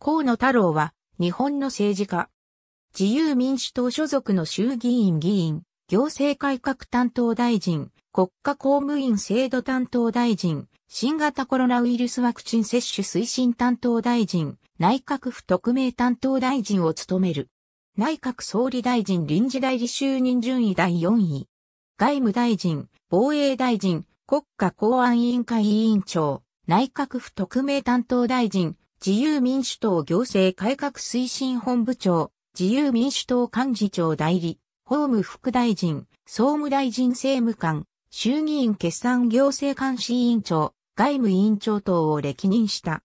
河野太郎は、日本の政治家。自由民主党所属の衆議院議員、行政改革担当大臣、国家公務員制度担当大臣、新型コロナウイルスワクチン接種推進担当大臣、内閣府特命担当大臣を務める。内閣総理大臣臨時代理就任順位第4位。外務大臣、防衛大臣、国家公安委員会委員長、内閣府特命担当大臣、自由民主党行政改革推進本部長、自由民主党幹事長代理、法務副大臣、総務大臣政務官、衆議院決算行政監視委員長、外務委員長等を歴任した。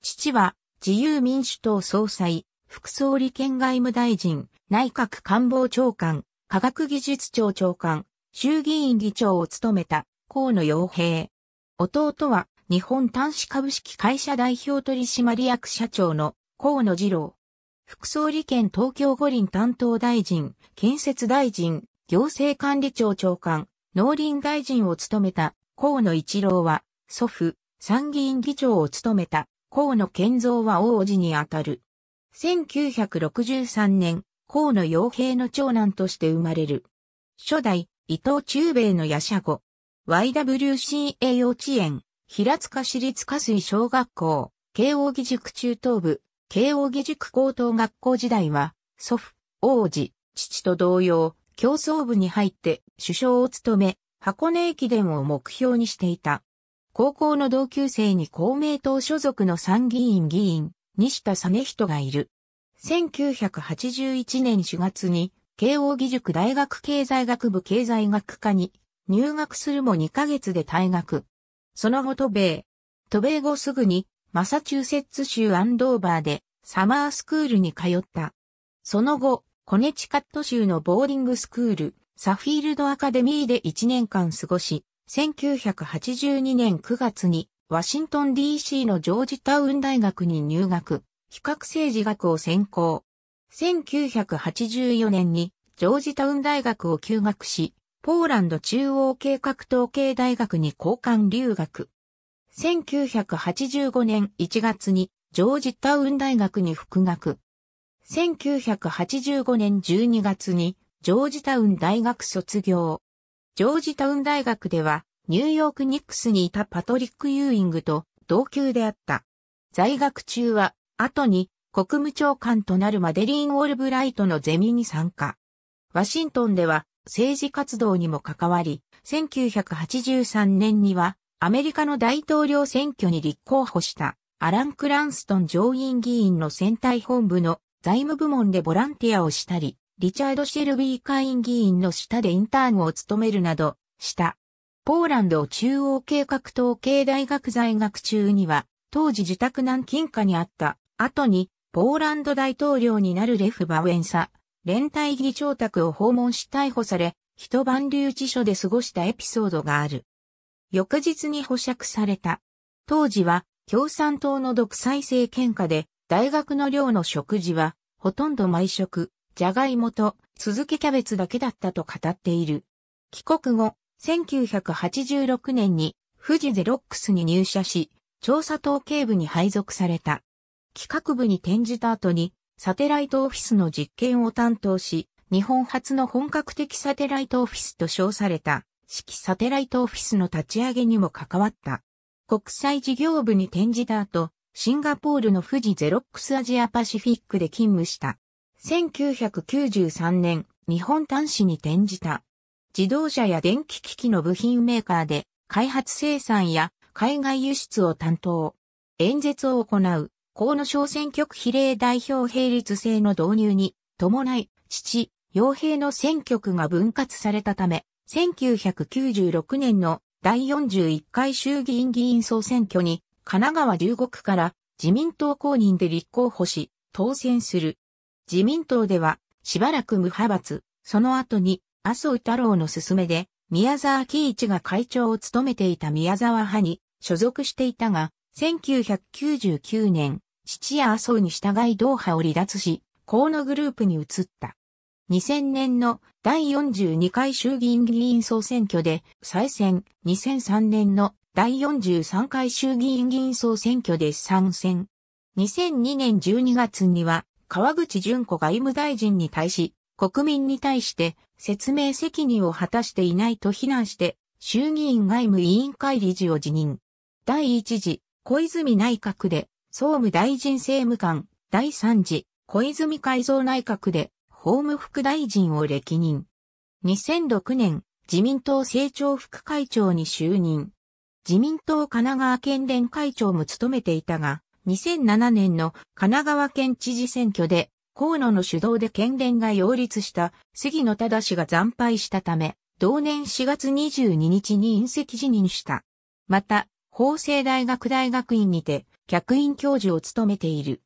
父は、自由民主党総裁、副総理兼外務大臣、内閣官房長官、科学技術庁長官、衆議院議長を務めた、河野洋平。弟は、日本端子株式会社代表取締役社長の河野二郎。副総理兼東京五輪担当大臣、建設大臣、行政管理庁長官、農林大臣を務めた河野一郎は、祖父、参議院議長を務めた河野健三は王子にあたる。1963年、河野洋平の長男として生まれる。初代、伊藤忠兵衛の夜叉後、YWCA 幼稚園。平塚市立加水小学校、慶応義塾中等部、慶応義塾高等学校時代は、祖父、王子、父と同様、競争部に入って首相を務め、箱根駅伝を目標にしていた。高校の同級生に公明党所属の参議院議員、西田実人がいる。1981年4月に、慶応義塾大学経済学部経済学科に入学するも2ヶ月で退学。その後渡米。渡米後すぐに、マサチューセッツ州アンドーバーで、サマースクールに通った。その後、コネチカット州のボーリングスクール、サフィールドアカデミーで1年間過ごし、1982年9月に、ワシントン DC のジョージタウン大学に入学、比較政治学を専攻。1984年に、ジョージタウン大学を休学し、ポーランド中央計画統計大学に交換留学。1985年1月にジョージタウン大学に復学。1985年12月にジョージタウン大学卒業。ジョージタウン大学ではニューヨークニックスにいたパトリック・ユーイングと同級であった。在学中は後に国務長官となるマデリーン・オールブライトのゼミに参加。ワシントンでは政治活動にも関わり、1983年にはアメリカの大統領選挙に立候補したアラン・クランストン上院議員の選対本部の財務部門でボランティアをしたり、リチャード・シェルビー会員議員の下でインターンを務めるなどした。ポーランド中央計画統計大学在学中には、当時自宅南近下にあった後に、ポーランド大統領になるレフ・バウエンサ連帯議長宅を訪問し逮捕され、一晩留置所で過ごしたエピソードがある。翌日に保釈された。当時は共産党の独裁政権下で大学の寮の食事はほとんど毎食、じゃがいもと続けキャベツだけだったと語っている。帰国後、1986年に富士ゼロックスに入社し、調査統計部に配属された。企画部に転じた後にサテライトオフィスの実験を担当し、日本初の本格的サテライトオフィスと称された、式サテライトオフィスの立ち上げにも関わった。国際事業部に転じた後、シンガポールの富士ゼロックスアジアパシフィックで勤務した。1993年、日本端子に転じた。自動車や電気機器の部品メーカーで、開発生産や海外輸出を担当。演説を行う、河野小選挙区比例代表並立制の導入に伴い、父、傭兵の選挙区が分割されたため、1996年の第41回衆議院議員総選挙に、神奈川十五区から自民党公認で立候補し、当選する。自民党では、しばらく無派閥、その後に、麻生太郎の勧めで、宮沢喜一が会長を務めていた宮沢派に所属していたが、1999年、父や麻生に従いドーハを離脱し、河野グループに移った。2000年の第42回衆議院議員総選挙で再選、2003年の第43回衆議院議員総選挙で参戦。2002年12月には川口淳子外務大臣に対し、国民に対して説明責任を果たしていないと非難して、衆議院外務委員会理事を辞任。第1次、小泉内閣で総務大臣政務官、第3次、小泉改造内閣で、法務副大臣を歴任。2006年、自民党政調副会長に就任。自民党神奈川県連会長も務めていたが、2007年の神奈川県知事選挙で、河野の主導で県連が擁立した杉野忠氏が惨敗したため、同年4月22日に隕石辞任した。また、法政大学大学院にて、客員教授を務めている。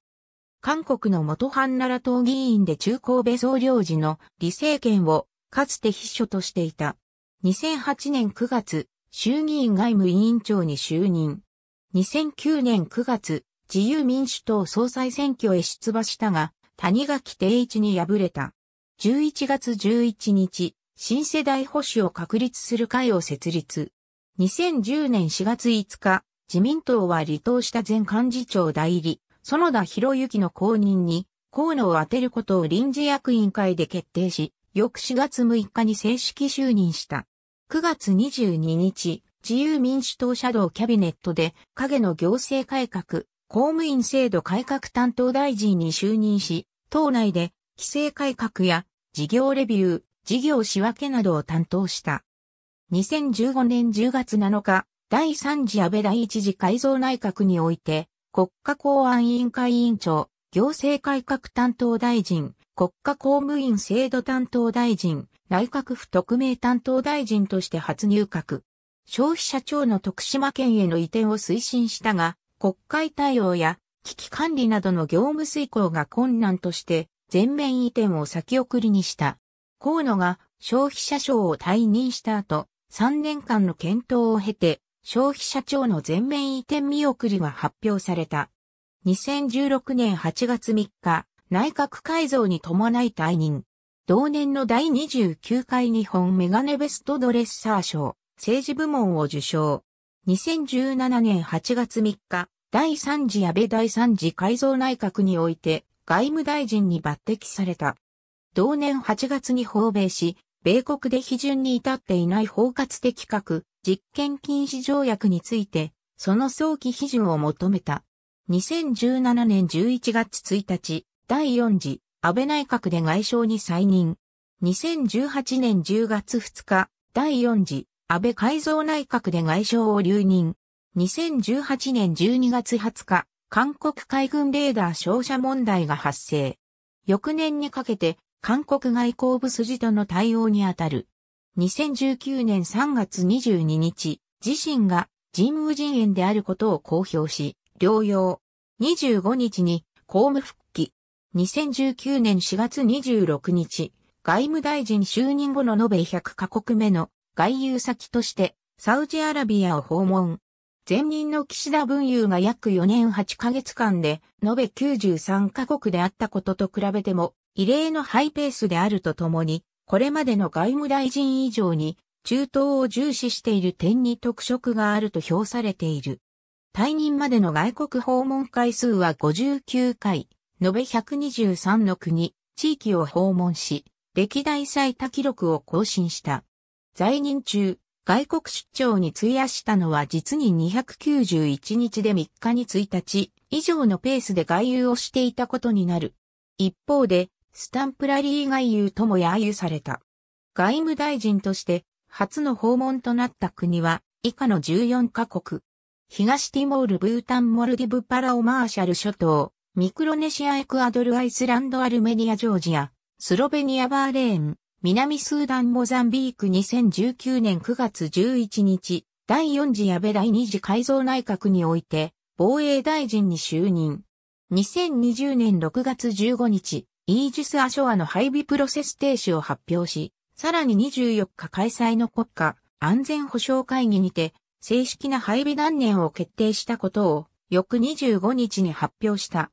韓国の元半奈良党議員で中高部総領事の李政権をかつて秘書としていた。2008年9月、衆議院外務委員長に就任。2009年9月、自由民主党総裁選挙へ出馬したが、谷垣定一に敗れた。11月11日、新世代保守を確立する会を設立。2010年4月5日、自民党は離党した前幹事長代理、園田博之の後任に、河野を当てることを臨時役員会で決定し、翌4月6日に正式就任した。9月22日、自由民主党シャドウキャビネットで、影の行政改革、公務員制度改革担当大臣に就任し、党内で、規制改革や、事業レビュー、事業仕分けなどを担当した。2015年10月7日、第3次安倍第一次改造内閣において、国家公安委員会委員長、行政改革担当大臣、国家公務員制度担当大臣、内閣府特命担当大臣として初入閣。消費者庁の徳島県への移転を推進したが、国会対応や危機管理などの業務遂行が困難として、全面移転を先送りにした。河野が消費者庁を退任した後、3年間の検討を経て、消費者庁の全面移転見送りが発表された。2016年8月3日、内閣改造に伴い退任。同年の第29回日本メガネベストドレッサー賞、政治部門を受賞。2017年8月3日、第3次安倍第3次改造内閣において外務大臣に抜擢された。同年8月に訪米し、米国で批准に至っていない包括的核実験禁止条約について、その早期批准を求めた。2017年11月1日、第4次安倍内閣で外相に再任。2018年10月2日、第4次安倍改造内閣で外相を留任。2018年12月20日、韓国海軍レーダー照射問題が発生。翌年にかけて、韓国外交部筋との対応にあたる2019年3月22日、自身が人務人縁であることを公表し、療養。25日に公務復帰。2019年4月26日、外務大臣就任後の延べ100カ国目の外遊先としてサウジアラビアを訪問。前任の岸田文雄が約4年8ヶ月間で延べ93カ国であったことと比べても異例のハイペースであるとともにこれまでの外務大臣以上に中東を重視している点に特色があると評されている。退任までの外国訪問回数は59回、延べ123の国、地域を訪問し、歴代最多記録を更新した。在任中、外国出張に費やしたのは実に291日で3日に1日以上のペースで外遊をしていたことになる。一方で、スタンプラリー外遊とも揶揄された。外務大臣として初の訪問となった国は以下の14カ国。東ティモール、ブータン、モルディブ、パラオ、マーシャル諸島、ミクロネシア、エクアドル、アイスランド、アルメニア、ジョージア、スロベニア、バーレーン、南スーダン、モザンビーク2019年9月11日、第4次安倍第2次改造内閣において、防衛大臣に就任。2020年6月15日、イージス・アショアの配備プロセス停止を発表し、さらに24日開催の国家安全保障会議にて、正式な配備断念を決定したことを、翌25日に発表した。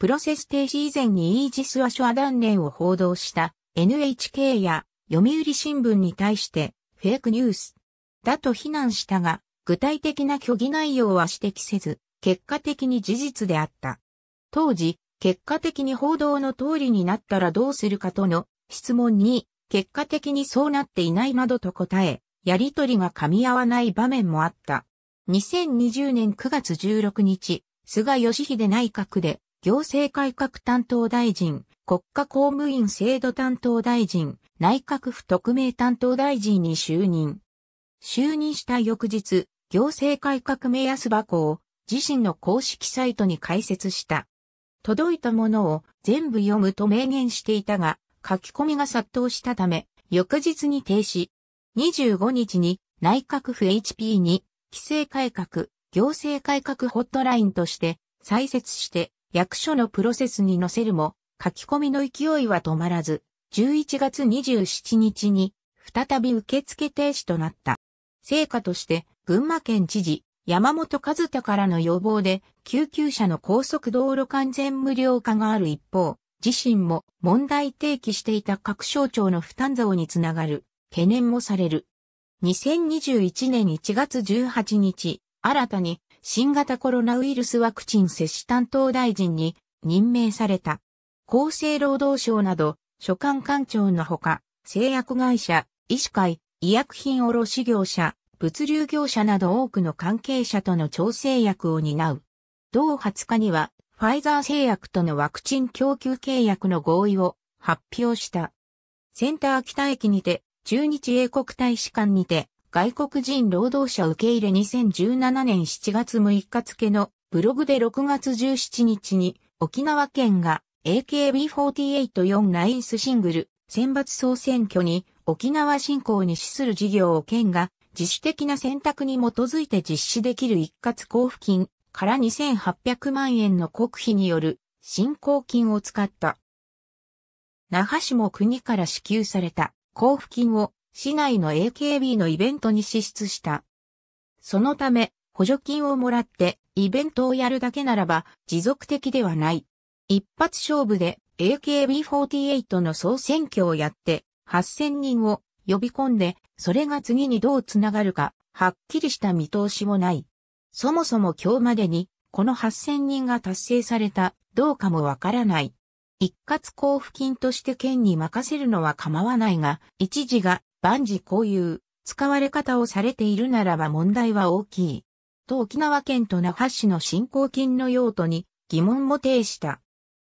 プロセス停止以前にイージス・アショア断念を報道した NHK や読売新聞に対してフェイクニュースだと非難したが具体的な虚偽内容は指摘せず結果的に事実であった。当時結果的に報道の通りになったらどうするかとの質問に、結果的にそうなっていないなどと答え、やりとりが噛み合わない場面もあった。2020年9月16日、菅義偉内閣で、行政改革担当大臣、国家公務員制度担当大臣、内閣府特命担当大臣に就任。就任した翌日、行政改革目安箱を自身の公式サイトに開設した。届いたものを全部読むと明言していたが、書き込みが殺到したため、翌日に停止。25日に内閣府 HP に規制改革、行政改革ホットラインとして再設して役所のプロセスに載せるも書き込みの勢いは止まらず、11月27日に再び受付停止となった。成果として群馬県知事、山本和太からの要望で、救急車の高速道路完全無料化がある一方、自身も問題提起していた各省庁の負担増につながる、懸念もされる。2021年1月18日、新たに新型コロナウイルスワクチン接種担当大臣に任命された。厚生労働省など、所管官庁のほか、製薬会社、医師会、医薬品卸業者、物流業者など多くの関係者との調整役を担う。同20日には、ファイザー製薬とのワクチン供給契約の合意を発表した。センター北駅にて、中日英国大使館にて、外国人労働者受け入れ2017年7月6日付のブログで6月17日に沖縄県が AKB484 ナインスシングル選抜総選挙に沖縄振興に資する事業を県が自主的な選択に基づいて実施できる一括交付金から2800万円の国費による振興金を使った。那覇市も国から支給された交付金を市内の AKB のイベントに支出した。そのため、補助金をもらってイベントをやるだけならば持続的ではない。一発勝負で AKB48 の総選挙をやって8000人を呼び込んで、それが次にどうつながるか、はっきりした見通しもない。そもそも今日までに、この8000人が達成された、どうかもわからない。一括交付金として県に任せるのは構わないが、一時が万事こういう使われ方をされているならば問題は大きい。と沖縄県と那覇市の振興金の用途に疑問も呈した。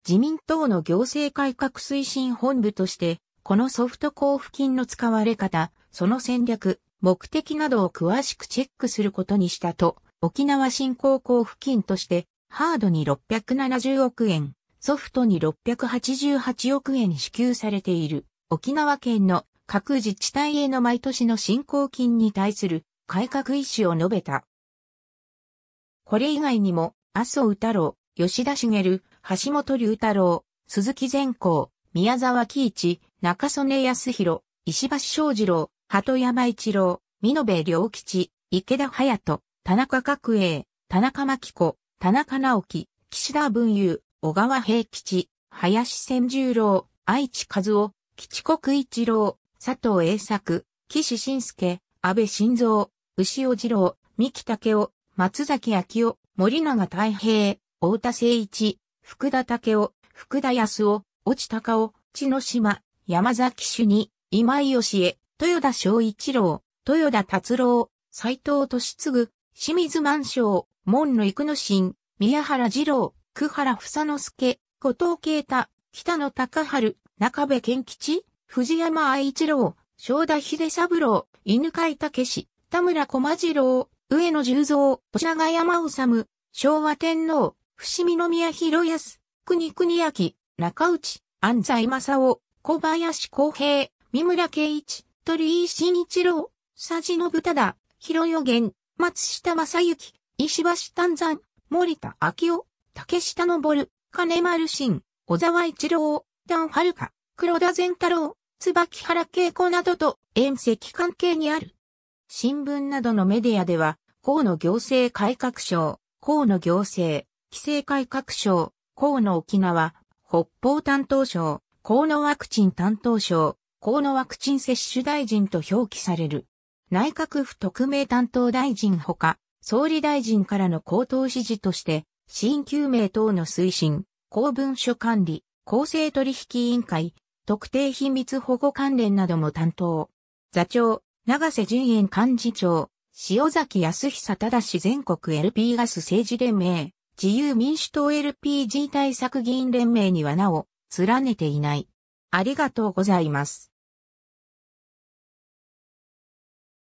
自民党の行政改革推進本部としてこのソフト交付金の使われ方、その戦略、目的などを詳しくチェックすることにしたと、沖縄振興交付金として、ハードに670億円、ソフトに688億円支給されている、沖縄県の各自治体への毎年の振興金に対する改革意思を述べた。これ以外にも、麻生太郎、吉田茂、橋本龍太郎、鈴木善光、宮沢喜一、中曽根康弘、石橋正二郎、鳩山一郎、美濃部良吉、池田隼人、田中角栄、田中真紀子、田中直樹、岸田文雄、小川平吉、林千十郎、愛知和夫、吉国一郎、佐藤栄作、岸信介、安倍晋三、牛尾二郎、三木武夫、松崎昭夫、森永太平、太田誠一、福田武夫、福田康夫、落ち高尾、千の島、山崎主に、今井義恵、豊田昭一郎、豊田達郎、斎藤俊次、清水万象、門野育野心、宮原二郎、久原房之助、後藤慶太、北野隆春、中部健吉、藤山愛一郎、正田秀三郎、犬飼武氏、田村駒次郎、上野十三、長山治、昭和天皇、伏見宮博康、国国明、中内、安西正夫、小林公平、三村圭一、鳥居慎一郎、佐治信忠、広予言、松下正幸、石橋丹山、森田明夫、竹下昇、金丸信、小沢一郎、段香、黒田善太郎、椿原恵子などと遠赤関係にある。新聞などのメディアでは、河野行政改革省、河野行政、規制改革省、河野沖縄、北方担当省、河野ワクチン担当省、河野ワクチン接種大臣と表記される。内閣府特命担当大臣ほか、総理大臣からの口頭指示として、死因救命等の推進、公文書管理、公正取引委員会、特定秘密保護関連なども担当。座長、長瀬陣営幹事長、塩崎康久正全国 LP ガス政治連盟、自由民主党 LPG 対策議員連盟にはなお、連ねていない。ありがとうございます。